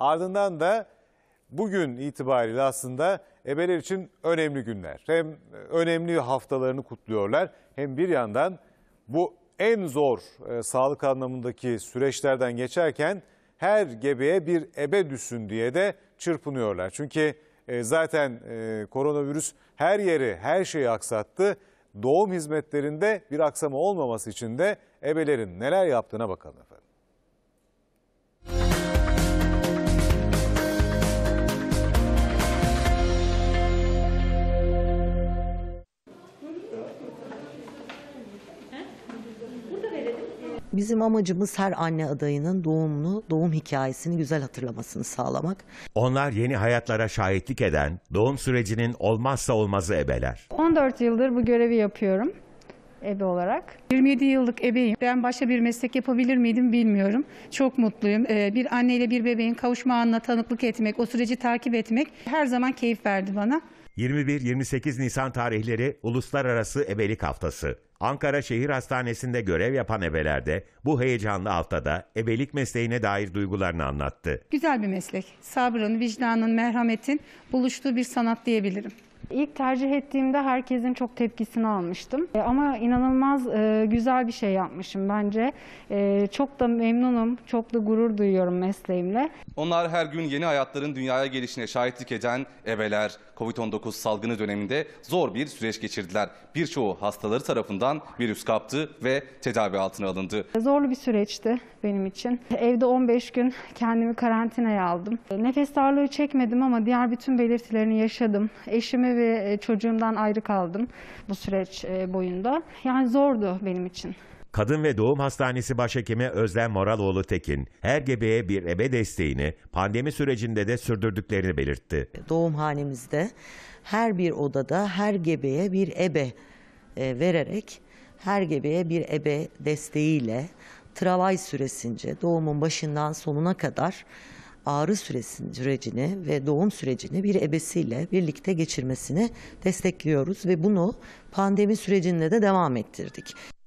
Ardından da bugün itibariyle aslında ebeler için önemli günler. Hem önemli haftalarını kutluyorlar hem bir yandan bu en zor e, sağlık anlamındaki süreçlerden geçerken her gebeye bir ebe düşsün diye de çırpınıyorlar. Çünkü e, zaten e, koronavirüs her yeri, her şeyi aksattı. Doğum hizmetlerinde bir aksama olmaması için de ebelerin neler yaptığına bakalım efendim. Bizim amacımız her anne adayının doğumunu, doğum hikayesini güzel hatırlamasını sağlamak. Onlar yeni hayatlara şahitlik eden, doğum sürecinin olmazsa olmazı ebeler. 14 yıldır bu görevi yapıyorum ebe olarak. 27 yıllık ebeyim. Ben başka bir meslek yapabilir miydim bilmiyorum. Çok mutluyum. Ee, bir anneyle bir bebeğin kavuşma anına tanıklık etmek, o süreci takip etmek her zaman keyif verdi bana. 21-28 Nisan tarihleri Uluslararası Ebelik Haftası. Ankara Şehir Hastanesi'nde görev yapan ebelerde bu heyecanlı haftada ebelik mesleğine dair duygularını anlattı. Güzel bir meslek. Sabrın, vicdanın, merhametin buluştuğu bir sanat diyebilirim. İlk tercih ettiğimde herkesin çok tepkisini almıştım. E, ama inanılmaz e, güzel bir şey yapmışım bence. E, çok da memnunum, çok da gurur duyuyorum mesleğimle. Onlar her gün yeni hayatların dünyaya gelişine şahitlik eden ebeler, Covid-19 salgını döneminde zor bir süreç geçirdiler. Birçoğu hastaları tarafından virüs kaptı ve tedavi altına alındı. Zorlu bir süreçti benim için. Evde 15 gün kendimi karantinaya aldım. Nefes darlığı çekmedim ama diğer bütün belirtilerini yaşadım. Eşimi Aileme ve e, çocuğumdan ayrı kaldım bu süreç e, boyunda. Yani zordu benim için. Kadın ve Doğum Hastanesi Başhekimi Özlem Moraloğlu Tekin, her gebeye bir ebe desteğini pandemi sürecinde de sürdürdüklerini belirtti. Doğumhanemizde her bir odada her gebeye bir ebe e, vererek her gebeye bir ebe desteğiyle travay süresince doğumun başından sonuna kadar ağrı süresini, sürecini ve doğum sürecini bir ebesiyle birlikte geçirmesini destekliyoruz ve bunu pandemi sürecinde de devam ettirdik.